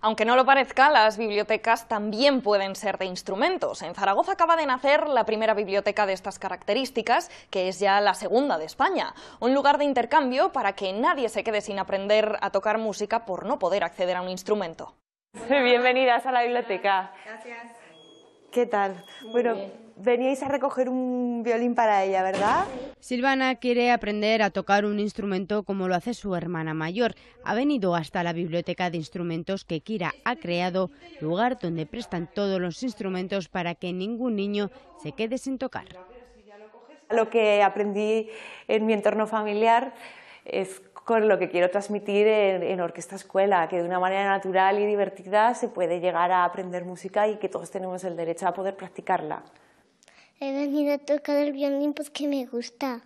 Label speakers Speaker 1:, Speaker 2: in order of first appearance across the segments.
Speaker 1: Aunque no lo parezca, las bibliotecas también pueden ser de instrumentos. En Zaragoza acaba de nacer la primera biblioteca de estas características, que es ya la segunda de España. Un lugar de intercambio para que nadie se quede sin aprender a tocar música por no poder acceder a un instrumento. Bienvenidas a la biblioteca. Gracias. ¿Qué tal? bueno, veníais a recoger un violín para ella, ¿verdad?
Speaker 2: Silvana quiere aprender a tocar un instrumento como lo hace su hermana mayor. Ha venido hasta la biblioteca de instrumentos que Kira ha creado, lugar donde prestan todos los instrumentos para que ningún niño se
Speaker 1: quede sin tocar. Lo que aprendí en mi entorno familiar es con lo que quiero transmitir en, en, Orquesta Escuela, que de una manera natural y divertida se puede llegar a aprender música y que todos tenemos el derecho a poder practicarla
Speaker 2: he venido a tocar el violín porque pues, me gusta.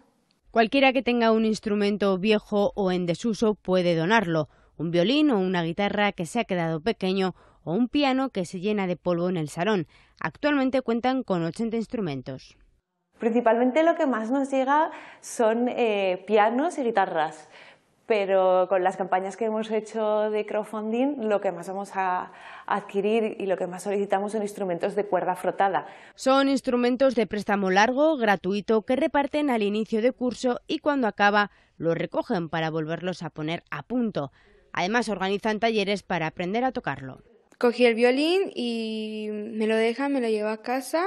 Speaker 2: Cualquiera que tenga un instrumento viejo o en desuso puede donarlo, un violín o una guitarra que se ha quedado pequeño o un piano que se llena de polvo en el salón. Actualmente cuentan con 80
Speaker 1: instrumentos. Principalmente lo que más nos llega son eh, pianos y guitarras pero con las campañas que hemos hecho de crowdfunding, lo que más vamos a adquirir y lo que más solicitamos son instrumentos de cuerda frotada. Son
Speaker 2: instrumentos de préstamo largo, gratuito, que reparten al inicio de curso y cuando acaba los recogen para volverlos a poner a punto. Además, organizan talleres para aprender a tocarlo. Cogí el violín y me lo deja, me lo llevo a casa,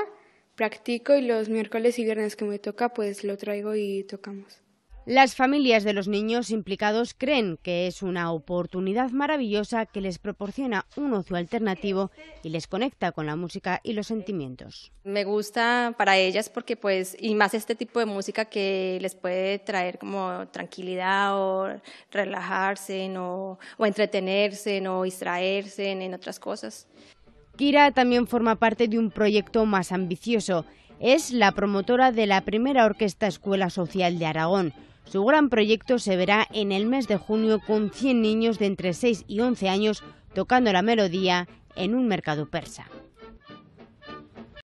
Speaker 2: practico y los miércoles y viernes que me toca, pues lo traigo y tocamos. Las familias de los niños implicados creen que es una oportunidad maravillosa que les proporciona un ocio alternativo y les conecta con la música y los sentimientos.
Speaker 1: Me gusta para ellas porque pues y más este tipo de música que les puede traer como tranquilidad o relajarse o, o entretenerse o distraerse en otras cosas.
Speaker 2: Kira también forma parte de un proyecto más ambicioso. Es la promotora de la primera Orquesta Escuela Social de Aragón su gran proyecto se verá en el mes de junio con 100 niños de entre 6 y 11 años tocando la melodía en un mercado persa.